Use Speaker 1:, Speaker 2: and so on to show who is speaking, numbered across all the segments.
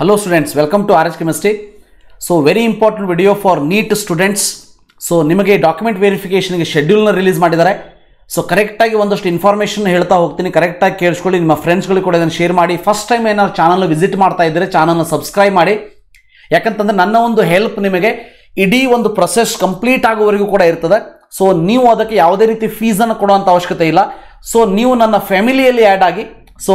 Speaker 1: Hello students welcome to R S chemistry so very important video for NEET students so ನಿಮಗೆ document ವೆರಿಫಿಕೇಷನ್ಗೆ ಶೆಡ್ಯೂಲ್ನ release ಮಾಡಿದ್ದಾರೆ so ಕರೆಕ್ಟಾಗಿ ಒಂದಷ್ಟು ಇನ್ಫಾರ್ಮೇಷನ್ ಹೇಳ್ತಾ ಹೋಗ್ತೀನಿ ಕರೆಕ್ಟಾಗಿ ಕೇಳಿಸ್ಕೊಳ್ಳಿ ನಿಮ್ಮ ಫ್ರೆಂಡ್ಸ್ಗಳಿಗೆ ಕೂಡ ಇದನ್ನು ಶೇರ್ ಮಾಡಿ ಫಸ್ಟ್ ಟೈಮ್ ಏನಾದ್ರು ಚಾನಲ್ನ ವಿಸಿಟ್ ಮಾಡ್ತಾ ಇದ್ದರೆ ಚಾನಲ್ನ ಸಬ್ಸ್ಕ್ರೈಬ್ ಮಾಡಿ ಯಾಕಂತಂದರೆ ನನ್ನ ಒಂದು ಹೆಲ್ಪ್ ನಿಮಗೆ ಇಡೀ ಒಂದು ಪ್ರೊಸೆಸ್ ಕಂಪ್ಲೀಟ್ ಆಗೋವರೆಗೂ ಕೂಡ ಇರ್ತದೆ ಸೊ ನೀವು ಅದಕ್ಕೆ ಯಾವುದೇ ರೀತಿ ಫೀಸನ್ನು ಕೊಡುವಂಥ ಅವಶ್ಯಕತೆ ಇಲ್ಲ ಸೊ ನೀವು ನನ್ನ ಫ್ಯಾಮಿಲಿಯಲ್ಲಿ ಆ್ಯಡ್ ಆಗಿ so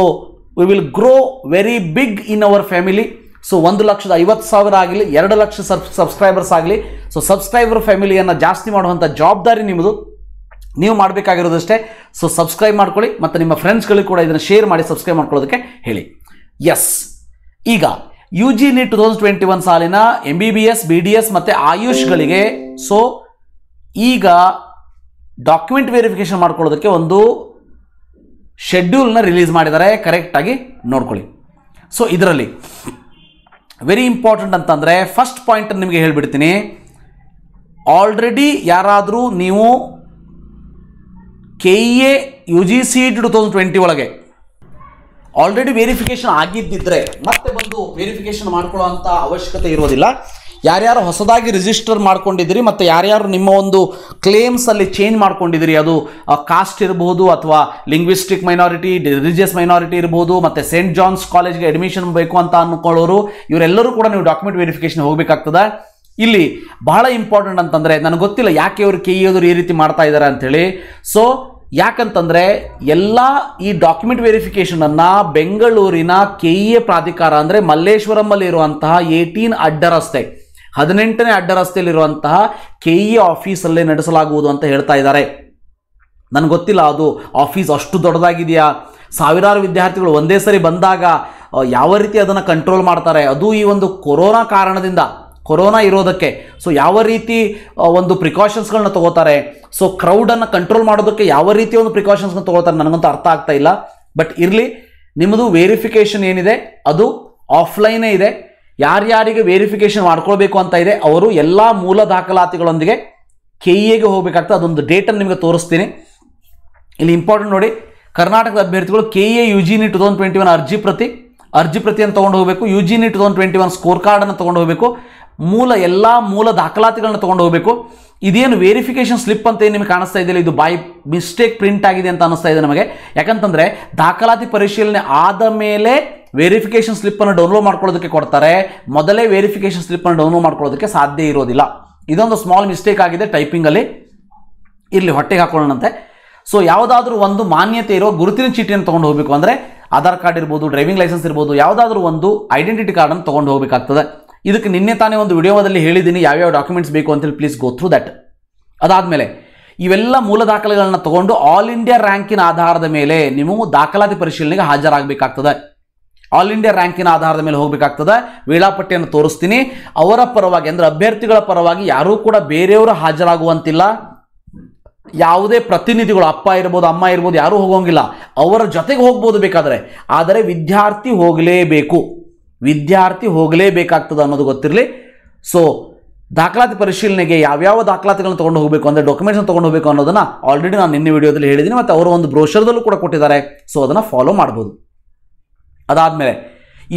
Speaker 1: we will grow very big in our family so ಒಂದು ಲಕ್ಷದ ಐವತ್ತು ಸಾವಿರ ಆಗಲಿ ಎರಡು ಲಕ್ಷ ಸಬ್ ಸಬ್ಸ್ಕ್ರೈಬರ್ಸ್ ಆಗಲಿ ಸೊ ಸಬ್ಸ್ಕ್ರೈಬರ್ ಫ್ಯಾಮಿಲಿಯನ್ನು ಜಾಸ್ತಿ ಮಾಡುವಂಥ ಜವಾಬ್ದಾರಿ ನಿಮ್ಮದು ನೀವು ಮಾಡಬೇಕಾಗಿರೋದಷ್ಟೇ ಸೊ ಸಬ್ಸ್ಕ್ರೈಬ್ ಮಾಡ್ಕೊಳ್ಳಿ ಮತ್ತು ನಿಮ್ಮ ಫ್ರೆಂಡ್ಸ್ಗಳಿಗೆ ಕೂಡ ಇದನ್ನು ಶೇರ್ ಮಾಡಿ ಸಬ್ಸ್ಕ್ರೈಬ್ ಮಾಡ್ಕೊಳ್ಳೋದಕ್ಕೆ ಹೇಳಿ ಎಸ್ ಈಗ U G NEET two thousand twenty one ಸಾಲಿನ M B B S B D S ಮತ್ತು ಆಯುಷ್ಗಳಿಗೆ ಸೊ ಈಗ ಡಾಕ್ಯುಮೆಂಟ್ ವೆರಿಫಿಕೇಷನ್ ಮಾಡ್ಕೊಳ್ಳೋದಕ್ಕೆ ಒಂದು ಶೆಡ್ಯೂಲ್ನ ರಿಲೀಸ್ ಮಾಡಿದ್ದಾರೆ ಕರೆಕ್ಟಾಗಿ ನೋಡ್ಕೊಳ್ಳಿ ಸೊ ಇದರಲ್ಲಿ ವೆರಿ ಇಂಪಾರ್ಟೆಂಟ್ ಅಂತಂದರೆ ಫಸ್ಟ್ ಪಾಯಿಂಟ್ ನಿಮಗೆ ಹೇಳಿಬಿಡ್ತೀನಿ ಆಲ್ರೆಡಿ ಯಾರಾದರೂ ನೀವು K A U G C E two thousand twenty ಒಳಗೆ ಆಲ್ರೆಡಿ ವೆರಿಫಿಕೇಷನ್ ಆಗಿದ್ದಿದ್ರೆ ಮತ್ತೆ ಬಂದು ವೆರಿಫಿಕೇಷನ್ ಮಾಡ್ಕೊಳ್ಳೋ ಅಂಥ ಅವಶ್ಯಕತೆ ಇರೋದಿಲ್ಲ ಯಾರ್ಯಾರು ಹೊಸದಾಗಿ ರಿಜಿಸ್ಟರ್ ಮಾಡ್ಕೊಂಡಿದ್ದೀರಿ ಮತ್ತು ಯಾರ್ಯಾರು ನಿಮ್ಮ ಒಂದು ಕ್ಲೇಮ್ಸಲ್ಲಿ ಚೇಂಜ್ ಮಾಡ್ಕೊಂಡಿದ್ದೀರಿ ಅದು ಕಾಸ್ಟ್ ಇರಬಹುದು ಅಥವಾ ಲಿಂಗ್ವಿಸ್ಟಿಕ್ ಮೈನಾರಿಟಿ ರಿಲಿಜಿಯಸ್ ಮೈನಾರಿಟಿ ಇರ್ಬೋದು ಮತ್ತು ಸೇಂಟ್ ಜಾನ್ಸ್ ಕಾಲೇಜ್ಗೆ ಅಡ್ಮಿಷನ್ ಬೇಕು ಅಂತ ಅಂದ್ಕೊಳ್ಳೋರು ಇವರೆಲ್ಲರೂ ಕೂಡ ನೀವು ಡಾಕ್ಯುಮೆಂಟ್ ವೆರಿಫಿಕೇಶನ್ ಹೋಗಬೇಕಾಗ್ತದೆ ಇಲ್ಲಿ ಬಹಳ ಇಂಪಾರ್ಟೆಂಟ್ ಅಂತಂದರೆ ನನಗೆ ಗೊತ್ತಿಲ್ಲ ಯಾಕೆ ಇವರು ಕೆ e ಈ ರೀತಿ ಮಾಡ್ತಾ ಇದ್ದಾರೆ ಅಂಥೇಳಿ ಸೊ ಯಾಕಂತಂದರೆ ಎಲ್ಲ ಈ ಡಾಕ್ಯುಮೆಂಟ್ ವೆರಿಫಿಕೇಷನನ್ನು ಬೆಂಗಳೂರಿನ ಕೆ ಇ ಎ ಪ್ರಾಧಿಕಾರ ಅಂದರೆ ಮಲ್ಲೇಶ್ವರಂ ಇರುವಂತಹ ಏಯ್ಟೀನ್ ಅಡ್ಡ ರಸ್ತೆ ಹದಿನೆಂಟನೇ ಅಡ್ಡರಸ್ತೆಯಲ್ಲಿರುವಂತಹ ಕೆ ಇ ಆಫೀಸಲ್ಲೇ ನಡೆಸಲಾಗುವುದು ಅಂತ ಹೇಳ್ತಾ ಇದ್ದಾರೆ ನನಗೆ ಗೊತ್ತಿಲ್ಲ ಅದು ಆಫೀಸ್ ಅಷ್ಟು ದೊಡ್ಡದಾಗಿದೆಯಾ ಸಾವಿರಾರು ವಿದ್ಯಾರ್ಥಿಗಳು ಒಂದೇ ಸರಿ ಬಂದಾಗ ಯಾವ ರೀತಿ ಅದನ್ನು ಕಂಟ್ರೋಲ್ ಮಾಡ್ತಾರೆ ಅದು ಈ ಒಂದು ಕೊರೋನಾ ಕಾರಣದಿಂದ ಕೊರೋನಾ ಇರೋದಕ್ಕೆ ಸೊ ಯಾವ ರೀತಿ ಒಂದು ಪ್ರಿಕಾಷನ್ಸ್ಗಳನ್ನ ತಗೋತಾರೆ ಸೊ ಕ್ರೌಡನ್ನು ಕಂಟ್ರೋಲ್ ಮಾಡೋದಕ್ಕೆ ಯಾವ ರೀತಿ ಒಂದು ಪ್ರಿಕಾಷನ್ಸ್ನ ತಗೋತಾರೆ ನನಗಂತೂ ಅರ್ಥ ಆಗ್ತಾ ಇಲ್ಲ ಬಟ್ ಇರಲಿ ನಿಮ್ಮದು ವೇರಿಫಿಕೇಷನ್ ಏನಿದೆ ಅದು ಆಫ್ಲೈನೇ ಇದೆ ಯಾರ್ಯಾರಿಗೆ ವೆರಿಫಿಕೇಶನ್ ಮಾಡ್ಕೊಳ್ಬೇಕು ಅಂತ ಇದೆ ಅವರು ಎಲ್ಲ ಮೂಲ ದಾಖಲಾತಿಗಳೊಂದಿಗೆ ಕೆ ಎಗೆ e ಹೋಗಬೇಕಾಗ್ತದೆ ಅದೊಂದು ಡೇಟನ್ನು ನಿಮಗೆ ತೋರಿಸ್ತೀನಿ ಇಲ್ಲಿ ಇಂಪಾರ್ಟೆಂಟ್ ನೋಡಿ ಕರ್ನಾಟಕದ ಅಭ್ಯರ್ಥಿಗಳು K A U G NEET two thousand twenty one ಅರ್ಜಿ ಪ್ರತಿ ಅರ್ಜಿ ಪ್ರತಿಯನ್ನು ತೊಗೊಂಡು ಹೋಗಬೇಕು ಯು ಜಿ ನೀಟ್ ಒಂದು ಟ್ವೆಂಟಿ ಒನ್ ಸ್ಕೋರ್ ಕಾರ್ಡನ್ನು ತೊಗೊಂಡು ಹೋಗಬೇಕು ಮೂಲ ಎಲ್ಲ ಮೂಲ ದಾಖಲಾತಿಗಳನ್ನ ತೊಗೊಂಡು ಹೋಗಬೇಕು ಇದೇನು ವೆರಿಫಿಕೇಶನ್ ಸ್ಲಿಪ್ ಅಂತ ಏನು ನಿಮಗೆ ಕಾಣಿಸ್ತಾ ಇದೆಯಲ್ಲ ಇದು ಬೈ ಮಿಸ್ಟೇಕ್ ಪ್ರಿಂಟ್ ಆಗಿದೆ ಅಂತ ಅನಿಸ್ತಾ ಇದೆ ನಮಗೆ ಯಾಕಂತಂದರೆ ದಾಖಲಾತಿ ಪರಿಶೀಲನೆ ಆದ ಮೇಲೆ ವೆರಿಫಿಕೇಷನ್ ಸ್ಲಿಪ್ಪನ್ನು ಡೌನ್ಲೋಡ್ ಮಾಡ್ಕೊಳ್ಳೋದಕ್ಕೆ ಕೊಡ್ತಾರೆ ಮೊದಲೇ ಸ್ಲಿಪ್ ಸ್ಲಿಪ್ಪನ್ನು ಡೌನ್ಲೋಡ್ ಮಾಡ್ಕೊಳ್ಳೋದಕ್ಕೆ ಸಾಧ್ಯ ಇರೋದಿಲ್ಲ ಇದೊಂದು ಸ್ಮಾಲ್ ಮಿಸ್ಟೇಕ್ ಆಗಿದೆ ಟೈಪಿಂಗಲ್ಲಿ ಇರಲಿ ಹೊಟ್ಟೆಗೆ ಹಾಕೊಳ್ಳೋಣಂತೆ ಸೊ ಯಾವುದಾದ್ರೂ ಒಂದು ಮಾನ್ಯತೆ ಇರೋ ಗುರುತಿನ ಚೀಟಿಯನ್ನು ತೊಗೊಂಡು ಹೋಗಬೇಕು ಅಂದರೆ ಆಧಾರ್ ಕಾರ್ಡ್ ಇರ್ಬೋದು ಡ್ರೈವಿಂಗ್ ಲೈಸೆನ್ಸ್ ಇರ್ಬೋದು ಯಾವುದಾದ್ರೂ ಒಂದು ಐಡೆಂಟಿಟಿ ಕಾರ್ಡನ್ನು ತೊಗೊಂಡು ಹೋಗಬೇಕಾಗ್ತದೆ ಇದಕ್ಕೆ ನಿನ್ನೆ ತಾನೇ ಒಂದು ವಿಡಿಯೋದಲ್ಲಿ ಹೇಳಿದ್ದೀನಿ ಯಾವ್ಯಾವ ಡಾಕ್ಯುಮೆಂಟ್ಸ್ ಬೇಕು ಅಂತೇಳಿ ಪ್ಲೀಸ್ ಗೋ ಥ್ರೂ ದಟ್ ಅದಾದಮೇಲೆ ಇವೆಲ್ಲ ಮೂಲ ದಾಖಲೆಗಳನ್ನು ತಗೊಂಡು ಆಲ್ ಇಂಡಿಯಾ ರ್ಯಾಂಕಿನ ಆಧಾರದ ಮೇಲೆ ನೀವು ದಾಖಲಾತಿ ಪರಿಶೀಲನೆಗೆ ಹಾಜರಾಗಬೇಕಾಗ್ತದೆ ಆಲ್ ಇಂಡಿಯಾ ರ್ಯಾಂಕಿನ ಆಧಾರದ ಮೇಲೆ ಹೋಗಬೇಕಾಗ್ತದೆ ವೇಳಾಪಟ್ಟಿಯನ್ನು ತೋರಿಸ್ತೀನಿ ಅವರ ಪರವಾಗಿ ಅಂದರೆ ಅಭ್ಯರ್ಥಿಗಳ ಪರವಾಗಿ ಯಾರೂ ಕೂಡ ಬೇರೆಯವರು ಹಾಜರಾಗುವಂತಿಲ್ಲ ಯಾವುದೇ ಪ್ರತಿನಿಧಿಗಳು ಅಪ್ಪ ಇರ್ಬೋದು ಅಮ್ಮ ಇರ್ಬೋದು ಯಾರೂ ಹೋಗೋಂಗಿಲ್ಲ ಅವರ ಜೊತೆಗೆ ಹೋಗ್ಬೋದು ಬೇಕಾದರೆ ಆದರೆ ವಿದ್ಯಾರ್ಥಿ ಹೋಗಲೇಬೇಕು ವಿದ್ಯಾರ್ಥಿ ಹೋಗಲೇಬೇಕಾಗ್ತದೆ ಅನ್ನೋದು ಗೊತ್ತಿರಲಿ ಸೊ ದಾಖಲಾತಿ ಪರಿಶೀಲನೆಗೆ ಯಾವ್ಯಾವ ದಾಖಲಾತಿಗಳನ್ನು ತೊಗೊಂಡು ಹೋಗಬೇಕು ಅಂದರೆ ಡಾಕ್ಯುಮೆಂಟ್ಸ್ನ ತೊಗೊಂಡು ಹೋಗಬೇಕು ಅನ್ನೋದನ್ನು ಆಲ್ರೆಡಿ ನಾನು ನಿನ್ನೆ ವಿಡಿಯೋದಲ್ಲಿ ಹೇಳಿದ್ದೀನಿ ಮತ್ತು ಅವರು ಒಂದು ಬ್ರೋಷರ್ದಲ್ಲೂ ಕೂಡ ಕೊಟ್ಟಿದ್ದಾರೆ ಸೊ ಅದನ್ನು ಫಾಲೋ ಮಾಡ್ಬೋದು ಅದಾದಮೇಲೆ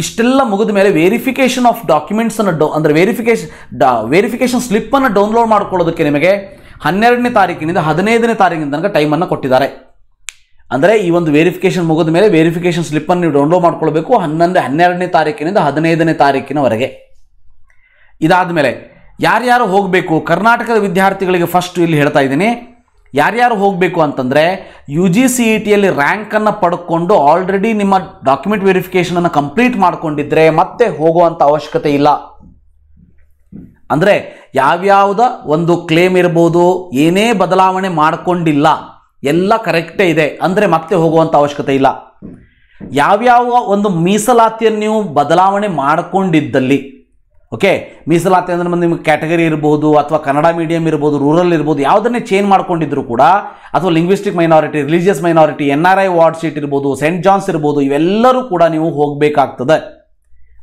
Speaker 1: ಇಷ್ಟೆಲ್ಲ ಮುಗಿದ ಮೇಲೆ ವೇರಿಫಿಕೇಶನ್ ಆಫ್ ಡಾಕ್ಯುಮೆಂಟ್ಸನ್ನು ಡೌ ಅಂದರೆ ವೆರಿಫಿಕೇಶನ್ ಡಾ ಸ್ಲಿಪ್ ಸ್ಲಿಪ್ಪನ್ನು ಡೌನ್ಲೋಡ್ ಮಾಡ್ಕೊಳ್ಳೋದಕ್ಕೆ ನಿಮಗೆ ಹನ್ನೆರಡನೇ ತಾರೀಕಿನಿಂದ ಹದಿನೈದನೇ ತಾರೀಕಿನ ತನಕ ಟೈಮನ್ನು ಕೊಟ್ಟಿದ್ದಾರೆ ಅಂದರೆ ಈ ಒಂದು ವೆರಿಫಿಕೇಶನ್ ಮುಗಿದ ಮೇಲೆ ವೆರಿಫಿಕೇಷನ್ ಸ್ಲಿಪ್ಪನ್ನು ನೀವು ಡೌನ್ಲೋಡ್ ಮಾಡ್ಕೊಳ್ಬೇಕು ಹನ್ನೊಂದು ಹನ್ನೆರಡನೇ ತಾರೀಕಿನಿಂದ ಹದಿನೈದನೇ ತಾರೀಕಿನವರೆಗೆ ಇದಾದ ಮೇಲೆ ಯಾರ್ಯಾರು ಹೋಗಬೇಕು ಕರ್ನಾಟಕದ ವಿದ್ಯಾರ್ಥಿಗಳಿಗೆ ಫಸ್ಟ್ ಇಲ್ಲಿ ಹೇಳ್ತಾ ಇದ್ದೀನಿ ಯಾರ್ಯಾರು ಹೋಗಬೇಕು ಅಂತಂದರೆ U G C E e ಟಿಯಲ್ಲಿ ರ್ಯಾಂಕನ್ನು ಪಡ್ಕೊಂಡು ಆಲ್ರೆಡಿ ನಿಮ್ಮ ಡಾಕ್ಯುಮೆಂಟ್ ವೆರಿಫಿಕೇಷನನ್ನು ಕಂಪ್ಲೀಟ್ ಮಾಡಿಕೊಂಡಿದ್ದರೆ ಮತ್ತೆ ಹೋಗುವಂಥ ಅವಶ್ಯಕತೆ ಇಲ್ಲ ಅಂದರೆ ಯಾವ್ಯಾವುದ ಒಂದು ಕ್ಲೇಮ್ ಇರ್ಬೋದು ಏನೇ ಬದಲಾವಣೆ ಮಾಡಿಕೊಂಡಿಲ್ಲ ಎಲ್ಲ ಕರೆಕ್ಟೇ ಇದೆ ಅಂದರೆ ಮತ್ತೆ ಹೋಗುವಂಥ ಅವಶ್ಯಕತೆ ಇಲ್ಲ ಯಾವ್ಯಾವ ಒಂದು ಮೀಸಲಾತಿಯನ್ನು ನೀವು ಬದಲಾವಣೆ ಮಾಡಿಕೊಂಡಿದ್ದಲ್ಲಿ ಓಕೆ ಮೀಸಲಾತಿ ಅಂದರೆ ನಿಮಗೆ ಕ್ಯಾಟಗರಿ ಇರ್ಬೋದು ಅಥವಾ ಕನ್ನಡ ಮೀಡಿಯಂ ಇರ್ಬೋದು ರೂರಲ್ ಇರ್ಬೋದು ಯಾವುದನ್ನೇ ಚೇಂಜ್ ಮಾಡ್ಕೊಂಡಿದ್ರು ಕೂಡ ಅಥವಾ linguistic minority religious minority N R I ward sheet ಇರ್ಬೋದು ಸೆಂಟ್ ಜಾನ್ಸ್ ಇರ್ಬೋದು ಇವೆಲ್ಲರೂ ಕೂಡ ನೀವು ಹೋಗಬೇಕಾಗ್ತದೆ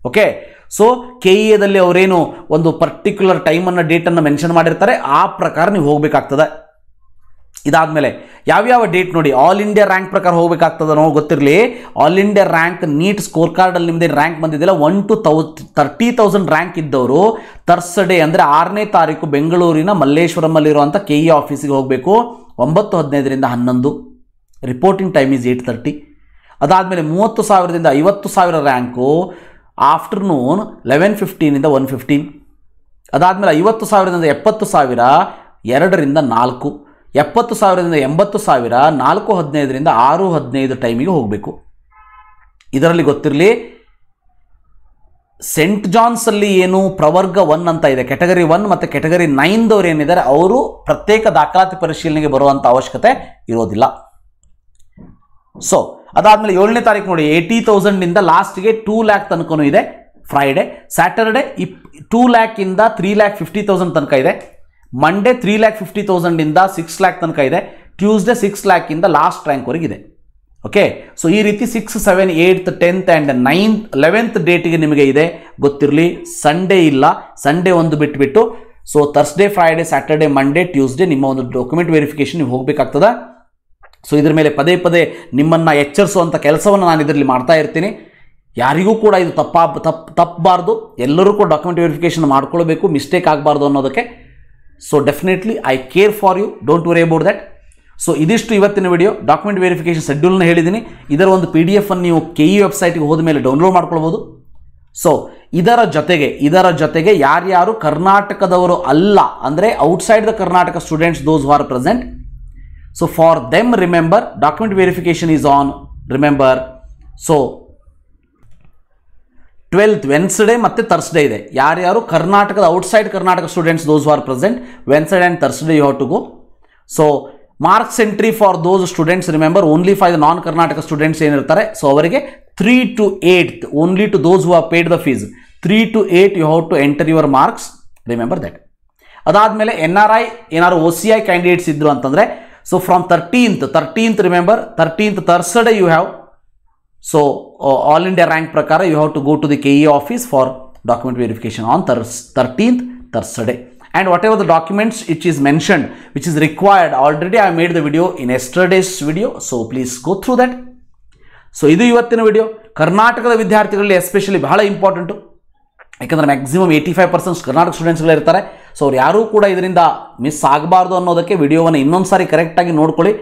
Speaker 1: okay so K E e ಎದಲ್ಲಿ ಅವರೇನು ಒಂದು ಪರ್ಟಿಕ್ಯುಲರ್ ಟೈಮನ್ನು ಡೇಟನ್ನು ಮೆನ್ಷನ್ ಮಾಡಿರ್ತಾರೆ ಆ ಪ್ರಕಾರ ನೀವು ಹೋಗಬೇಕಾಗ್ತದೆ ಇದಾದಮೇಲೆ ಯಾವ್ಯಾವ ಡೇಟ್ ನೋಡಿ ಆಲ್ ಇಂಡಿಯಾ ರ್ಯಾಂಕ್ ಪ್ರಕಾರ ಹೋಗಬೇಕಾಗ್ತದೆ ನಾವು ಗೊತ್ತಿರಲಿ all India rank NEET score ಕಾರ್ಡಲ್ಲಿ ನಿಮ್ಮದೇ ರ್ಯಾಂಕ್ ಬಂದಿದ್ದಿಲ್ಲ one two thousand thirty thousand rank ಇದ್ದವರು ಡೇ ಅಂದರೆ ಆರನೇ ತಾರೀಕು ಬೆಂಗಳೂರಿನ ಮಲ್ಲೇಶ್ವರಮಲ್ಲಿರುವಂಥ ಕೆ ಇ e ಆಫೀಸಿಗೆ ಹೋಗಬೇಕು ಒಂಬತ್ತು ಹದಿನೈದರಿಂದ ಹನ್ನೊಂದು reporting time is eight thirty ಅದಾದಮೇಲೆ ಮೂವತ್ತು ಸಾವಿರದಿಂದ ಐವತ್ತು ಸಾವಿರ ರ್ಯಾಂಕು ಆಫ್ಟರ್ನೂನ್ ಲೆವೆನ್ ಫಿಫ್ಟೀನಿಂದ ಒನ್ ಫಿಫ್ಟೀನ್ ಅದಾದಮೇಲೆ ಐವತ್ತು ಸಾವಿರದಿಂದ ಎಪ್ಪತ್ತು ಸಾವಿರ ಎರಡರಿಂದ ನಾಲ್ಕು ಎಪ್ಪತ್ತು ಸಾವಿರದಿಂದ ಎಂಬತ್ತು ಸಾವಿರ ನಾಲ್ಕು ಹದಿನೈದರಿಂದ ಆರು ಹದಿನೈದು ಟೈಮಿಗೆ ಹೋಗಬೇಕು ಇದರಲ್ಲಿ ಗೊತ್ತಿರಲಿ ಸೆಂಟ್ ಜಾನ್ಸಲ್ಲಿ ಏನು ಪ್ರವರ್ಗ ಒನ್ ಅಂತ ಇದೆ ಕೆಟಗರಿ ಒನ್ ಮತ್ತು ಕೆಟಗರಿ ನೈನ್ದವ್ರು ಏನಿದ್ದಾರೆ ಅವರು ಪ್ರತ್ಯೇಕ ದಾಖಲಾತಿ ಪರಿಶೀಲನೆಗೆ ಬರುವಂಥ ಅವಶ್ಯಕತೆ ಇರೋದಿಲ್ಲ ಸೊ ಅದಾದಮೇಲೆ ಏಳನೇ ತಾರೀಕು ನೋಡಿ ಏಯ್ಟಿ ತೌಸಂಡಿಂದ ಲಾಸ್ಟ್ಗೆ ಟೂ ಲ್ಯಾಕ್ ತನಕವೂ ಇದೆ ಫ್ರೈಡೆ ಸ್ಯಾಟರ್ಡೆ ಇಪ್ ಟೂ ಲ್ಯಾಕಿಂದ ತ್ರೀ ಲ್ಯಾಕ್ ಫಿಫ್ಟಿ ತೌಸಂಡ್ ತನಕ ಇದೆ ಮಂಡೇ ತ್ರೀ ಲ್ಯಾಕ್ ಫಿಫ್ಟಿ ತೌಸಂಡಿಂದ ಸಿಕ್ಸ್ ಲ್ಯಾಕ್ ತನಕ ಇದೆ ಟ್ಯೂಸ್ಡೇ ಸಿಕ್ಸ್ ಲ್ಯಾಕಿಂದ ಲಾಸ್ಟ್ ರ್ಯಾಂಕ್ವರೆಗಿದೆ ಓಕೆ ಸೊ ಈ ರೀತಿ six seven eight tenth and ninth eleventh ಡೇಟಿಗೆ ನಿಮಗೆ ಇದೆ ಗೊತ್ತಿರಲಿ ಸಂಡೇ ಇಲ್ಲ ಸಂಡೇ ಒಂದು ಬಿಟ್ಬಿಟ್ಟು so Thursday Friday Saturday Monday Tuesday ನಿಮ್ಮ ಒಂದು ಡಾಕ್ಯುಮೆಂಟ್ ವೆರಿಫಿಕೇಶನ್ ನೀವು ಹೋಗಬೇಕಾಗ್ತದೆ ಸೊ ಇದ್ರ ಮೇಲೆ ಪದೇ ಪದೇ ನಿಮ್ಮನ್ನು ಎಚ್ಚರಿಸುವಂಥ ಕೆಲಸವನ್ನು ನಾನು ಇದರಲ್ಲಿ ಮಾಡ್ತಾ ಇರ್ತೀನಿ ಯಾರಿಗೂ ಕೂಡ ಇದು ತಪ್ಪಾ ತಪ್ಪು ತಪ್ಪಬಾರ್ದು ಎಲ್ಲರೂ ಕೂಡ ಡಾಕ್ಯುಮೆಂಟ್ ವೆರಿಫಿಕೇಷನ್ ಮಾಡ್ಕೊಳ್ಬೇಕು ಮಿಸ್ಟೇಕ್ ಆಗಬಾರ್ದು ಅನ್ನೋದಕ್ಕೆ so definitely I care for you don't worry about that so ಇದಿಷ್ಟು ಇವತ್ತಿನ ವಿಡಿಯೋ ಡಾಕ್ಯುಮೆಂಟ್ ವೆರಿಫಿಕೇಷನ್ ಶೆಡ್ಯೂಲ್ನ ಹೇಳಿದ್ದೀನಿ ಇದರ ಒಂದು ಪಿ ಡಿ ಎಫನ್ನು ನೀವು ಕೆ ಇ ವೆಬ್ಸೈಟ್ಗೆ ಹೋದ ಮೇಲೆ ಡೌನ್ಲೋಡ್ ಮಾಡ್ಕೊಳ್ಬೋದು ಸೊ ಇದರ ಜೊತೆಗೆ ಇದರ ಜೊತೆಗೆ ಯಾರ್ಯಾರು ಕರ್ನಾಟಕದವರು ಅಲ್ಲ ಅಂದರೆ outside the Karnataka students those are present so for them remember document verification is on remember so twelfth Wednesday ಮತ್ತು ತರ್ಸ್ಡೇ ಇದೆ ಯಾರ್ಯಾರು ಕರ್ನಾಟಕದ outside Karnataka students those are present Wednesday and Thursday you have to go so marks entry for those students remember only for the non Karnataka students ಏನಿರ್ತಾರೆ so ಅವರಿಗೆ three to eight only to those who have paid the fees three to eight you have to enter your marks remember that ಅದಾದಮೇಲೆ N R I ಏನಾದ್ರು O C I candidates ಇದ್ದರು ಅಂತಂದರೆ So from 13th, 13th remember, 13th Thursday you have. So uh, All India rank prakara you have to go to the KE office for document verification on thir 13th Thursday. And whatever the documents which is mentioned, which is required, already I made the video in yesterday's video. So please go through that. So is ಇದು video. Video ಕರ್ನಾಟಕದ especially especially important. Important ಯಾಕಂದರೆ maximum eighty five percents Karnataka ಸ್ಟೂಡೆಂಟ್ಸ್ಗಳಿರ್ತಾರೆ so ಅವ್ರು ಯಾರೂ ಕೂಡ ಇದರಿಂದ miss ಆಗಬಾರ್ದು ಅನ್ನೋದಕ್ಕೆ ವಿಡಿಯೋವನ್ನು ಇನ್ನೊಂದು ಸಾರಿ ಕರೆಕ್ಟಾಗಿ ನೋಡ್ಕೊಳ್ಳಿ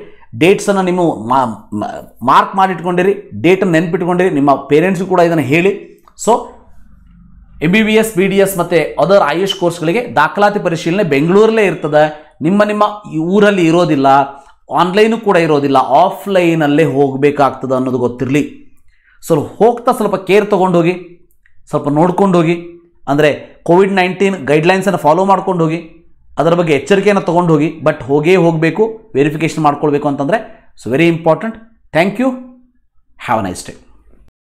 Speaker 1: ಡೇಟ್ಸನ್ನು ನೀವು ಮಾರ್ಕ್ ಮಾಡಿಟ್ಕೊಂಡಿರಿ ಡೇಟನ್ನು ನೆನ್ಪಿಟ್ಕೊಂಡಿರಿ ನಿಮ್ಮ ಪೇರೆಂಟ್ಸ್ಗೂ ಕೂಡ ಇದನ್ನು ಹೇಳಿ so A B B S B D S ಮತ್ತು ಅದರ್ ಆಯುಷ್ ಕೋರ್ಸ್ಗಳಿಗೆ ದಾಖಲಾತಿ ಪರಿಶೀಲನೆ ಬೆಂಗಳೂರಲ್ಲೇ ಇರ್ತದೆ ನಿಮ್ಮ ನಿಮ್ಮ ಊರಲ್ಲಿ ಇರೋದಿಲ್ಲ ಆನ್ಲೈನು ಕೂಡ ಇರೋದಿಲ್ಲ ಆಫ್ಲೈನಲ್ಲೇ ಹೋಗಬೇಕಾಗ್ತದೆ ಅನ್ನೋದು ಗೊತ್ತಿರಲಿ ಸೊ ಹೋಗ್ತಾ ಸ್ವಲ್ಪ ಕೇರ್ ತೊಗೊಂಡೋಗಿ ಸ್ವಲ್ಪ ನೋಡ್ಕೊಂಡು ಹೋಗಿ ಅಂದರೆ ಕೋವಿಡ್ ನೈನ್ಟೀನ್ ಗೈಡ್ಲೈನ್ಸನ್ನು ಫಾಲೋ ಮಾಡ್ಕೊಂಡು ಹೋಗಿ ಅದರ ಬಗ್ಗೆ ಎಚ್ಚರಿಕೆಯನ್ನು ತೊಗೊಂಡು ಹೋಗಿ ಬಟ್ ಹೋಗೇ ಹೋಗಬೇಕು ವೆರಿಫಿಕೇಷನ್ ಮಾಡ್ಕೊಳ್ಬೇಕು ಅಂತಂದರೆ so very important thank you have nice day